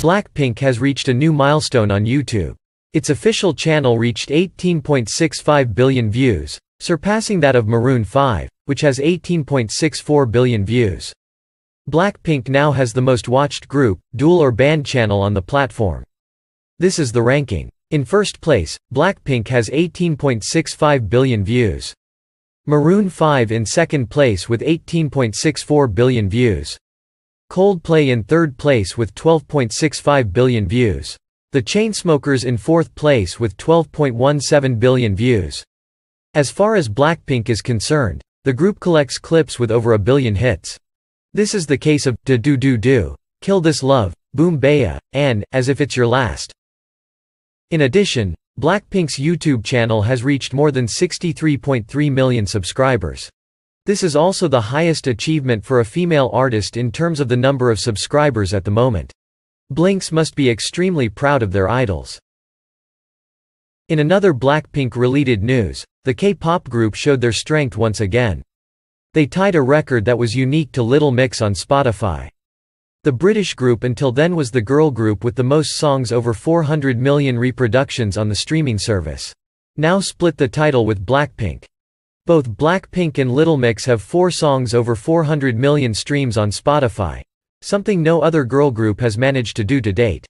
Blackpink has reached a new milestone on YouTube. Its official channel reached 18.65 billion views, surpassing that of Maroon 5, which has 18.64 billion views. Blackpink now has the most watched group, dual or band channel on the platform. This is the ranking. In first place, Blackpink has 18.65 billion views. Maroon 5 in second place with 18.64 billion views. Coldplay in third place with 12.65 billion views. The Chainsmokers in fourth place with 12.17 billion views. As far as Blackpink is concerned, the group collects clips with over a billion hits. This is the case of Da Do Do Do, Kill This Love, Boom Baya, and As If It's Your Last. In addition, Blackpink's YouTube channel has reached more than 63.3 million subscribers. This is also the highest achievement for a female artist in terms of the number of subscribers at the moment. Blinks must be extremely proud of their idols. In another Blackpink-related news, the K-pop group showed their strength once again. They tied a record that was unique to Little Mix on Spotify. The British group until then was the girl group with the most songs over 400 million reproductions on the streaming service. Now split the title with Blackpink. Both Blackpink and Little Mix have four songs over 400 million streams on Spotify. Something no other girl group has managed to do to date.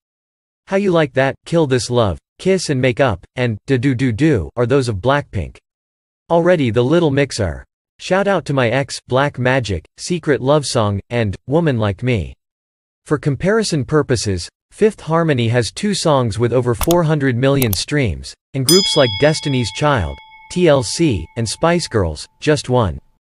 How You Like That, Kill This Love, Kiss and Make Up, and Da Do Do Do are those of Blackpink. Already the Little Mix are Shout Out to My Ex, Black Magic, Secret Love Song, and Woman Like Me. For comparison purposes, Fifth Harmony has two songs with over 400 million streams, and groups like Destiny's Child, TLC, and Spice Girls, just one.